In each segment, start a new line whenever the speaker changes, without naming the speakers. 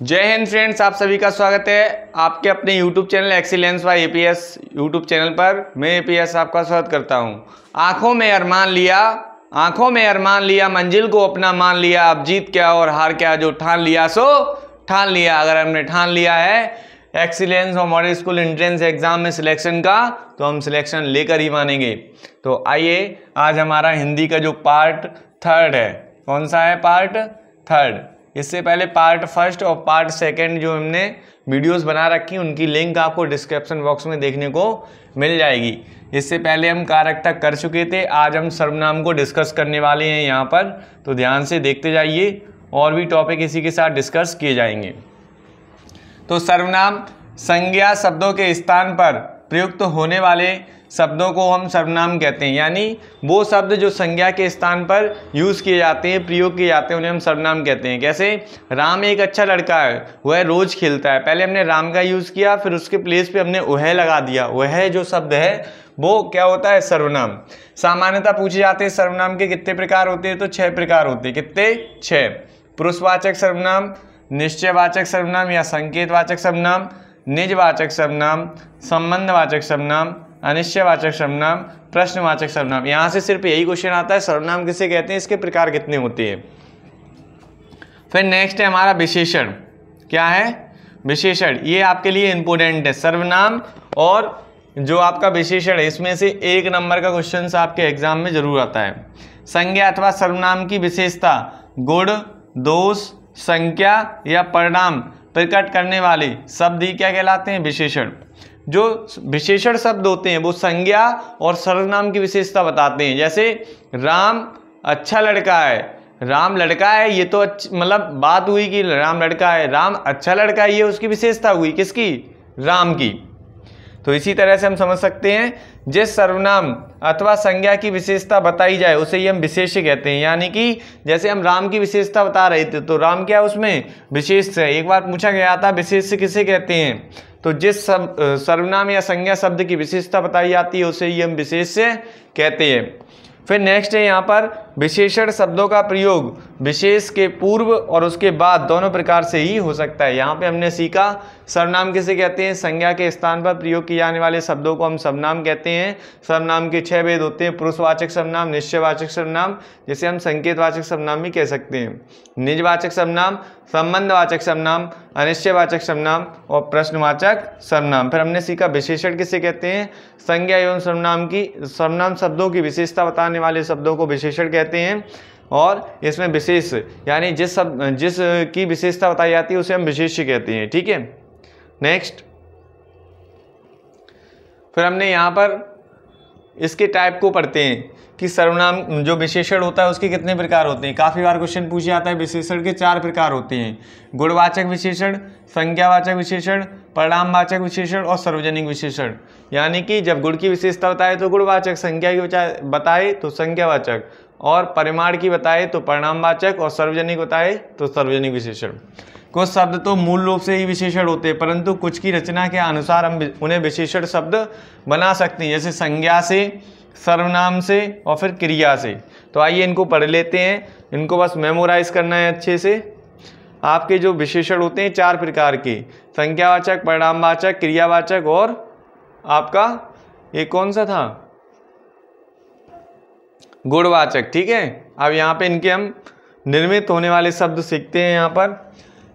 जय हिंद फ्रेंड्स आप सभी का स्वागत है आपके अपने YouTube channel excellence P S YouTube channel पर मैं एस आपका स्वागत करता हूँ आंखों में अरमान लिया आंखों में अरमान लिया मंजिल को अपना मान लिया अब जीत क्या और हार क्या जो ठान लिया सो ठान लिया अगर हमने ठान लिया है एक्सीलेंस और मॉडल स्कूल एंट्रेंस एग्ज़ाम में सिलेक्शन का तो हम सिलेक्शन लेकर ही मानेंगे तो आइए आज हमारा हिंदी का जो पार्ट थर्ड है कौन सा है पार्ट थर्ड इससे पहले पार्ट फर्स्ट और पार्ट सेकंड जो हमने वीडियोस बना रखी उनकी लिंक आपको डिस्क्रिप्शन बॉक्स में देखने को मिल जाएगी इससे पहले हम कारक तक कर चुके थे आज हम सर्वनाम को डिस्कस करने वाले हैं यहाँ पर तो ध्यान से देखते जाइए और भी टॉपिक इसी के साथ डिस्कस किए जाएंगे तो सर्वनाम संज्ञा शब्दों के स्थान पर प्रयुक्त होने वाले शब्दों को हम सर्वनाम कहते हैं यानी वो शब्द जो संज्ञा के स्थान पर यूज़ किए जाते हैं प्रयोग किए जाते हैं उन्हें हम सर्वनाम कहते हैं कैसे राम एक अच्छा लड़का है वह रोज़ खेलता है पहले हमने राम का यूज़ किया फिर उसके प्लेस पे हमने वह लगा दिया वह जो शब्द है वो क्या होता है सर्वनाम सामान्यता पूछे जाते हैं सर्वनाम के कितने प्रकार होते हैं तो छः प्रकार होते हैं कितने छः पुरुषवाचक सर्वनाम निश्चयवाचक सर्वनाम या संकेतवाचक सर्वनाम निजवाचक सर्वनाम संबंधवाचक सर्वनाम अनिश्चयवाचक सर्वनाम प्रश्नवाचक सर्वनाम यहाँ से सिर्फ यही क्वेश्चन आता है सर्वनाम किसे कहते हैं इसके प्रकार कितने होते हैं फिर नेक्स्ट है हमारा विशेषण क्या है विशेषण ये आपके लिए इम्पोर्टेंट है सर्वनाम और जो आपका विशेषण है इसमें से एक नंबर का क्वेश्चन आपके एग्जाम में जरूर आता है संज्ञा अथवा सर्वनाम की विशेषता गुण दोष संख्या या परिणाम प्रकट करने वाले शब्द ही क्या कहलाते हैं विशेषण जो विशेषण शब्द होते हैं वो संज्ञा और सर्वनाम की विशेषता बताते हैं जैसे राम अच्छा लड़का है राम लड़का है ये तो मतलब बात हुई कि राम लड़का है राम अच्छा लड़का है ये उसकी विशेषता हुई किसकी राम की तो इसी तरह से हम समझ सकते हैं जिस सर्वनाम अथवा संज्ञा की विशेषता बताई जाए उसे ही हम विशेष्य कहते हैं यानी कि जैसे हम राम की विशेषता बता रहे थे तो राम क्या उसमें विशेष है एक बार पूछा गया था विशेष किसे कहते हैं तो जिस सब सर्वनाम या संज्ञा शब्द की विशेषता बताई जाती है उसे ही हम विशेष्य कहते हैं फिर नेक्स्ट है यहाँ पर विशेषण शब्दों का प्रयोग विशेष के पूर्व और उसके बाद दोनों प्रकार से ही हो सकता है यहाँ पे हमने सीखा सर्वनाम किसे कहते हैं संज्ञा के स्थान पर प्रयोग किए जाने वाले शब्दों को हम सर्वनाम कहते हैं सर्वनाम के छह भेद होते हैं पुरुषवाचक सर्वनाम निश्चयवाचक सर्वनाम जिसे हम संकेतवाचक सर्वनाम भी कह सकते हैं निजवाचक सर्वनाम संबंधवाचक सर्वनाम अनिश्चयवाचक सर्वनाम और प्रश्नवाचक सर्वनाम फिर हमने सीखा विशेषण किसे कहते हैं संज्ञा एवं सर्वनाम की सर्वनाम शब्दों की विशेषता बताने वाले शब्दों को विशेषण कहते कहते हैं और इसमें विशेष यानी जिस सब जिस की विशेषता बताई जाती है उसे हम विशेष कहते हैं ठीक है नेक्स्ट फिर हमने यहाँ पर इसके टाइप को पढ़ते हैं कि सर्वनाम जो विशेषण होता है उसके कितने प्रकार होते हैं काफ़ी बार क्वेश्चन पूछ जाता है विशेषण के चार प्रकार होते हैं गुणवाचक विशेषण संज्ञावाचक विशेषण परिणामवाचक विशेषण और सार्वजनिक विशेषण यानी कि जब गुण की विशेषता बताए तो गुणवाचक संज्ञा की बताए तो संज्ञावाचक और परिमाण की बताए तो परिणामवाचक और सार्वजनिक बताए तो सार्वजनिक विशेषण कुछ शब्द तो मूल रूप से ही विशेषण होते हैं परंतु कुछ की रचना के अनुसार हम उन्हें विशेषण शब्द बना सकते हैं जैसे संज्ञा से सर्वनाम से और फिर क्रिया से तो आइए इनको पढ़ लेते हैं इनको बस मेमोराइज करना है अच्छे से आपके जो विशेषण होते हैं चार प्रकार के संज्ञावाचक परिणामवाचक क्रियावाचक और आपका ये कौन सा था गुणवाचक ठीक है अब यहाँ पे इनके हम निर्मित होने वाले शब्द सीखते हैं यहाँ पर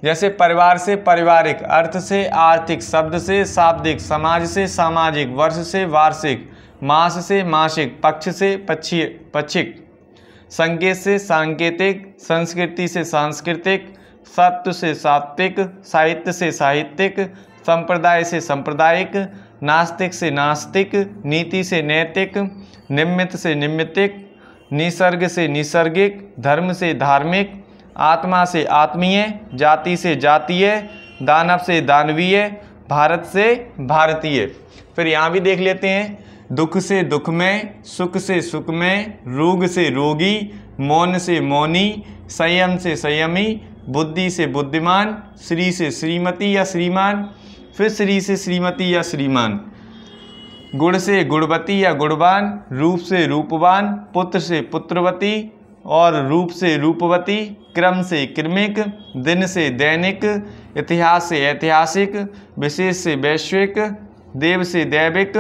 जैसे परिवार से पारिवारिक अर्थ से आर्थिक शब्द से शाब्दिक समाज से सामाजिक वर्ष से वार्षिक मास से मासिक पक्ष से पक्षी पक्षिक संकेत से सांकेतिक संस्कृति से सांस्कृतिक सत्य से सात्विक साहित्य से साहित्यिक संप्रदाय से सांप्रदायिक नास्तिक से नास्तिक नीति से नैतिक निमित्त से निमित्तिक निसर्ग से निसर्गिक धर्म से धार्मिक आत्मा से आत्मीय जाति से जातीय दानव से दानवीय भारत से भारतीय फिर यहाँ भी देख लेते हैं दुख से दुख में सुख से सुख में रोग से रोगी मौन से मौनी संयम से संयमी बुद्धि से बुद्धिमान श्री से श्रीमती या श्रीमान फिर श्री से श्रीमती या श्रीमान गुण से गुणवती या गुणवान रूप से रूपवान पुत्र से पुत्रवती और रूप से रूपवती क्रम से क्रमिक दिन से दैनिक इतिहास से ऐतिहासिक विशेष से वैश्विक देव से दैविक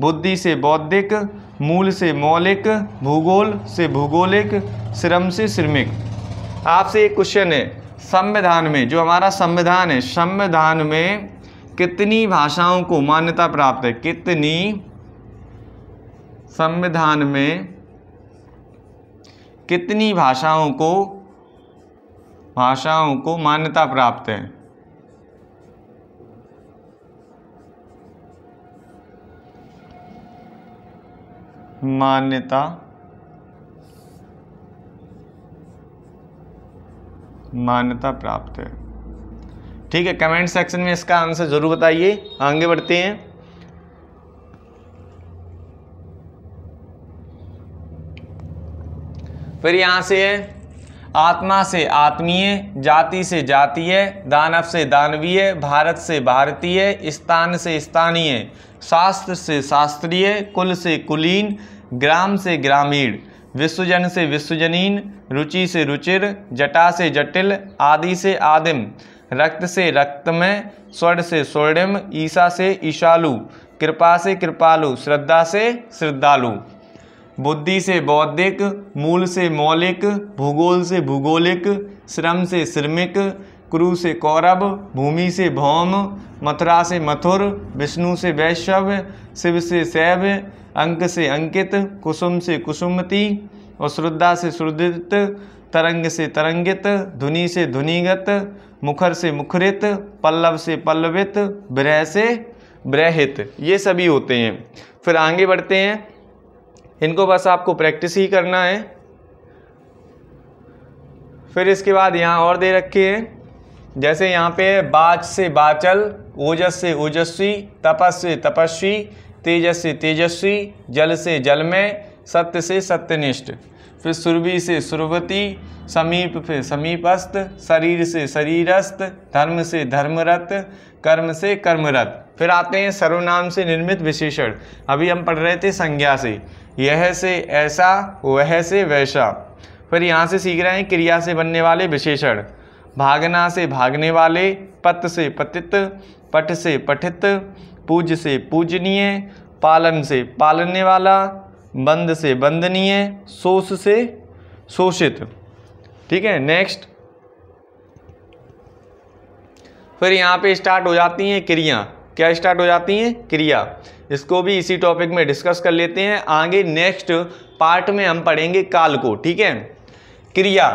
बुद्धि से बौद्धिक मूल से मौलिक भूगोल से भूगोलिक श्रम से श्रमिक आपसे एक क्वेश्चन है संविधान में जो हमारा संविधान है संविधान में कितनी भाषाओं को मान्यता प्राप्त है कितनी संविधान में कितनी भाषाओं को भाषाओं को मान्यता प्राप्त है मान्यता मान्यता प्राप्त है ठीक है कमेंट सेक्शन में इसका आंसर ज़रूर बताइए आगे बढ़ते हैं फिर यहां से है आत्मा से आत्मीय जाति से जातीय दानव से दानवीय भारत से भारतीय स्थान से स्थानीय शास्त्र से शास्त्रीय कुल से कुलीन ग्राम से ग्रामीण विश्वजन से विश्वजनीन रुचि से रुचिर जटा से जटिल आदि से आदिम रक्त से रक्त में स्वर्ण से स्वर्णिम ईशा से ईशालु कृपा से कृपालु श्रद्धा से श्रद्धालु बुद्धि से बौद्धिक मूल से मौलिक भूगोल से भूगोलिक श्रम से श्रमिक कुरु से कौरव भूमि से भौम मथुरा से मथुर विष्णु से वैश्यव शिव से शैव अंक से अंकित कुसुम से कुसुमती और श्रद्धा से श्रुदित तरंग से तरंगित धुनि से ध्वनिगत मुखर से मुखरित पल्लव से पल्लवित ब्रह से ब्रहित ये सभी होते हैं फिर आगे बढ़ते हैं इनको बस आपको प्रैक्टिस ही करना है फिर इसके बाद यहाँ और दे रखे हैं जैसे यहाँ पे बाच से बाचल ओजस से ओजस्वी तपस से तपस्वी तेजस से तेजस्वी जल से जलमय सत्य से सत्यनिष्ठ फिर सुरभि से सुरवती समीप फिर समीपस्थ शरीर से शरीरस्थ धर्म से धर्मरत कर्म से कर्मरत फिर आते हैं सर्वनाम से निर्मित विशेषण अभी हम पढ़ रहे थे संज्ञा से यह से ऐसा वह से वैसा फिर यहाँ से सीख रहे हैं क्रिया से बनने वाले विशेषण भागना से भागने वाले पत से पतित पठ से पठित पूज से पूजनीय पालन से पालने वाला बंद से बंदनीय शोष से शोषित ठीक है नेक्स्ट फिर यहाँ पे स्टार्ट हो जाती हैं क्रिया क्या स्टार्ट हो जाती हैं क्रिया इसको भी इसी टॉपिक में डिस्कस कर लेते हैं आगे नेक्स्ट पार्ट में हम पढ़ेंगे काल को ठीक है क्रिया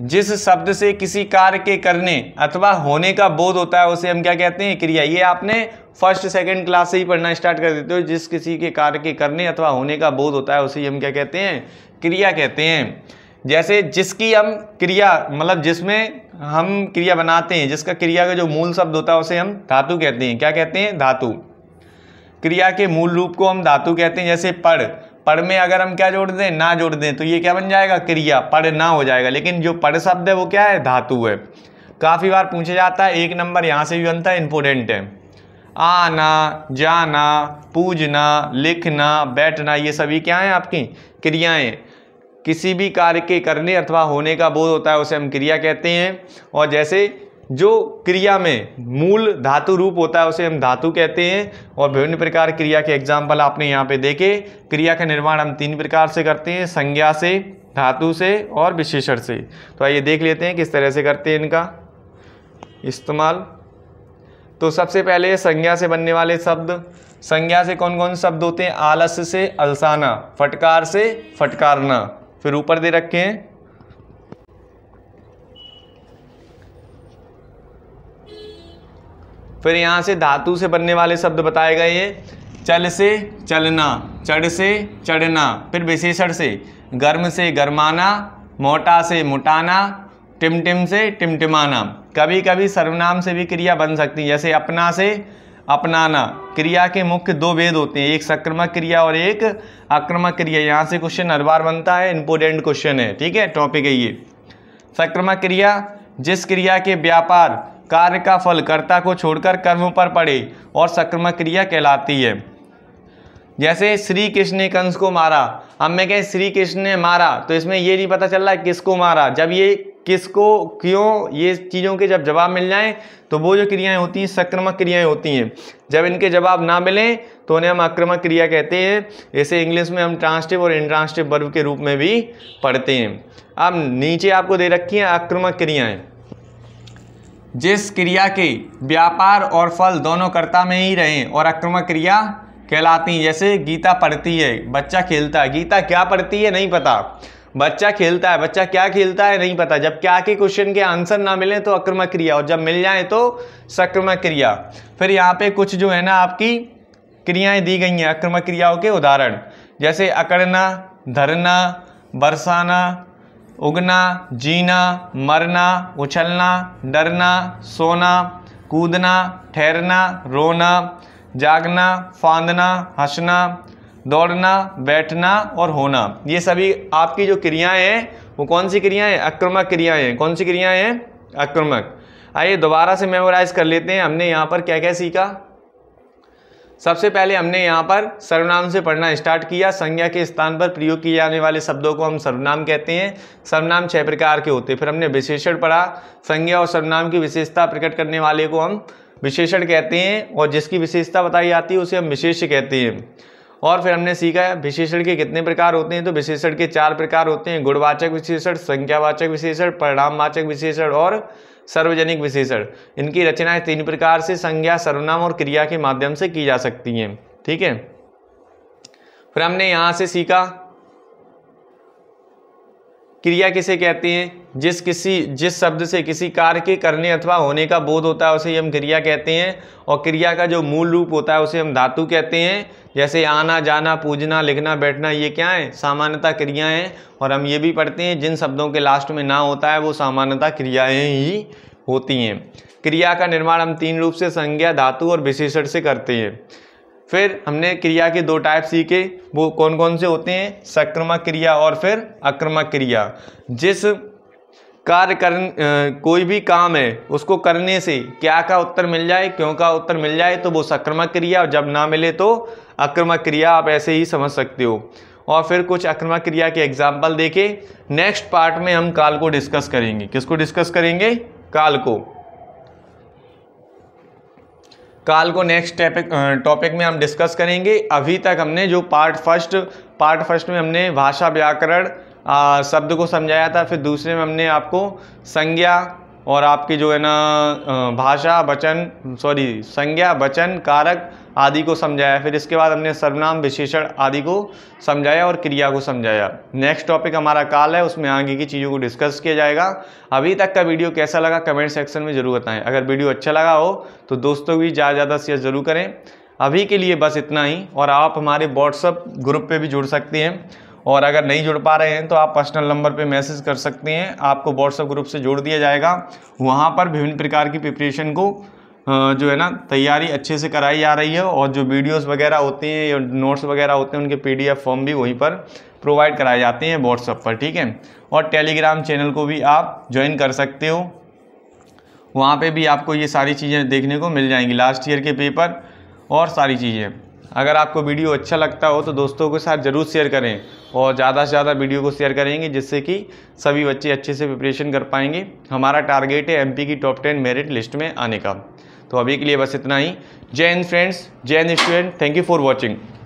जिस शब्द से किसी कार्य के करने अथवा होने का बोध होता है उसे हम क्या कहते हैं क्रिया ये आपने फर्स्ट सेकंड क्लास से ही पढ़ना स्टार्ट कर देते हो जिस किसी के कार्य के करने अथवा होने का बोध होता है उसे हम क्या कहते हैं क्रिया कहते हैं जैसे जिसकी हम क्रिया मतलब जिसमें हम क्रिया बनाते हैं जिसका क्रिया का जो मूल शब्द होता है उसे हम धातु कहते हैं क्या कहते हैं धातु क्रिया के मूल रूप को हम धातु कहते हैं जैसे पढ़ पढ़ में अगर हम क्या जोड़ दें ना जोड़ दें तो ये क्या बन जाएगा क्रिया पढ़ ना हो जाएगा लेकिन जो पढ़ शब्द है वो क्या है धातु है काफ़ी बार पूछा जाता है एक नंबर यहाँ से भी बनता है इम्पोर्टेंट है आना जाना पूजना लिखना बैठना ये सभी क्या हैं आपकी क्रियाएँ किसी भी कार्य के करने अथवा होने का बोध होता है उसे हम क्रिया कहते हैं और जैसे जो क्रिया में मूल धातु रूप होता है उसे हम धातु कहते हैं और विभिन्न प्रकार क्रिया के एग्जाम्पल आपने यहाँ पे देखे क्रिया का निर्माण हम तीन प्रकार से करते हैं संज्ञा से धातु से और विशेषण से तो आइए देख लेते हैं किस तरह से करते हैं इनका इस्तेमाल तो सबसे पहले संज्ञा से बनने वाले शब्द संज्ञा से कौन कौन शब्द होते हैं आलस से अलसाना फटकार से फटकारना फिर ऊपर दे रखे हैं फिर यहाँ से धातु से बनने वाले शब्द बताए गए हैं चल से चलना चढ़ से चढ़ना फिर विशेषण से गर्म से गर्माना मोटा से मुटाना टिमटिम से टिमटिमाना कभी कभी सर्वनाम से भी क्रिया बन सकती है जैसे अपना से अपनाना क्रिया के मुख्य दो भेद होते हैं एक सक्रमक क्रिया और एक आक्रमक क्रिया यहाँ से क्वेश्चन हर बार बनता है इंपोर्टेंट क्वेश्चन है ठीक है टॉपिक है ये सक्रमक क्रिया जिस क्रिया के व्यापार कार्य का फल कर्ता को छोड़कर कर्म पर पड़े और सक्रमण क्रिया कहलाती है जैसे श्री कृष्ण ने कंस को मारा अब मैं कहें श्री कृष्ण ने मारा तो इसमें ये नहीं पता चल रहा है किसको मारा जब ये किसको क्यों ये चीज़ों के जब जवाब मिल जाएं तो वो जो क्रियाएं होती हैं सक्रमक क्रियाएं होती हैं जब इनके जवाब ना मिलें तो उन्हें हम आक्रमक क्रिया कहते हैं इसे इंग्लिश में हम ट्रांसटिव और इंट्रांसटिव वर्ब के रूप में भी पढ़ते हैं अब नीचे आपको दे रखी हैं आक्रमक क्रियाएँ जिस क्रिया के व्यापार और फल दोनों कर्ता में ही रहें और आक्रमक क्रिया कहलाती हैं जैसे गीता पढ़ती है बच्चा खेलता है गीता क्या पढ़ती है नहीं पता बच्चा खेलता है बच्चा क्या खेलता है नहीं पता जब क्या के क्वेश्चन के आंसर ना मिले तो आक्रमक क्रिया और जब मिल जाए तो सक्रमक क्रिया फिर यहाँ पे कुछ जो है ना आपकी क्रियाएं दी गई हैं आक्रमक क्रियाओं के उदाहरण जैसे अकड़ना धरना बरसाना उगना जीना मरना उछलना डरना सोना कूदना ठहरना रोना जागना फांदना हंसना दौड़ना बैठना और होना ये सभी आपकी जो क्रियाएं हैं वो कौन सी क्रियाएं हैं आक्रमक क्रियाएं हैं कौन सी क्रियाएं हैं आक्रमक आइए दोबारा से मेमोराइज़ कर लेते हैं हमने यहाँ पर क्या क्या सीखा सबसे पहले हमने यहाँ पर सर्वनाम से पढ़ना स्टार्ट किया संज्ञा के स्थान पर प्रयोग किए जाने वाले शब्दों को हम सर्वनाम कहते हैं सर्वनाम छह प्रकार के होते हैं फिर हमने विशेषण पढ़ा संज्ञा और सर्वनाम की विशेषता प्रकट करने वाले को हम विशेषण कहते हैं और जिसकी विशेषता बताई जाती है उसे हम विशेष कहते हैं और फिर हमने सीखा है विशेषण के कितने प्रकार होते हैं तो विशेषण के चार प्रकार होते हैं गुणवाचक विशेषण संख्यावाचक विशेषण परिणामवाचक विशेषण और सार्वजनिक विशेषण इनकी रचनाएं तीन प्रकार से संज्ञा सर्वनाम और क्रिया के माध्यम से की जा सकती हैं ठीक है फिर हमने यहाँ से सीखा क्रिया किसे कहते हैं जिस किसी जिस शब्द से किसी कार्य के करने अथवा होने का बोध होता है उसे हम क्रिया कहते हैं और क्रिया का जो मूल रूप होता है उसे हम धातु कहते हैं जैसे आना जाना पूजना लिखना बैठना ये क्या है सामान्यता क्रियाएं हैं और हम ये भी पढ़ते हैं जिन शब्दों के लास्ट में ना होता है वो सामान्यता क्रियाएँ ही होती हैं क्रिया का निर्माण हम तीन रूप से संज्ञा धातु और विशेषण से करते हैं फिर हमने क्रिया के दो टाइप सीखे वो कौन कौन से होते हैं सक्रमक क्रिया और फिर अक्रमक क्रिया जिस कार्य कर कोई भी काम है उसको करने से क्या का उत्तर मिल जाए क्यों का उत्तर मिल जाए तो वो सक्रमक क्रिया और जब ना मिले तो अक्रमक क्रिया आप ऐसे ही समझ सकते हो और फिर कुछ अक्रमक क्रिया के एग्जाम्पल देखें नेक्स्ट पार्ट में हम काल को डिस्कस करेंगे किसको डिस्कस करेंगे काल को काल को नेक्स्ट टॉपिक टॉपिक में हम डिस्कस करेंगे अभी तक हमने जो पार्ट फर्स्ट पार्ट फर्स्ट में हमने भाषा व्याकरण शब्द को समझाया था फिर दूसरे में हमने आपको संज्ञा और आपकी जो है ना भाषा वचन सॉरी संज्ञा वचन कारक आदि को समझाया फिर इसके बाद हमने सर्वनाम विशेषण आदि को समझाया और क्रिया को समझाया नेक्स्ट टॉपिक हमारा काल है उसमें आगे की चीज़ों को डिस्कस किया जाएगा अभी तक का वीडियो कैसा लगा कमेंट सेक्शन में ज़रूर बताएं अगर वीडियो अच्छा लगा हो तो दोस्तों भी ज़्यादा ज़्यादा शेयर ज़रूर करें अभी के लिए बस इतना ही और आप हमारे व्हाट्सअप ग्रुप पर भी जुड़ सकते हैं और अगर नहीं जुड़ पा रहे हैं तो आप पर्सनल नंबर पे मैसेज कर सकते हैं आपको व्हाट्सएप ग्रुप से जोड़ दिया जाएगा वहाँ पर विभिन्न प्रकार की प्रिपरेशन को जो है ना तैयारी अच्छे से कराई जा रही है और जो वीडियोस वगैरह होते हैं या नोट्स वगैरह होते हैं उनके पीडीएफ फॉर्म भी वहीं पर प्रोवाइड कराए जाते हैं व्हाट्सअप पर ठीक है और टेलीग्राम चैनल को भी आप ज्वाइन कर सकते हो वहाँ पर भी आपको ये सारी चीज़ें देखने को मिल जाएंगी लास्ट ईयर के पेपर और सारी चीज़ें अगर आपको वीडियो अच्छा लगता हो तो दोस्तों के साथ ज़रूर शेयर करें और ज़्यादा से ज़्यादा वीडियो को शेयर करेंगे जिससे कि सभी बच्चे अच्छे से प्रिपरेशन कर पाएंगे हमारा टारगेट है एमपी की टॉप टेन मेरिट लिस्ट में आने का तो अभी के लिए बस इतना ही जय हिंद फ्रेंड्स जय हिंद student thank you for watching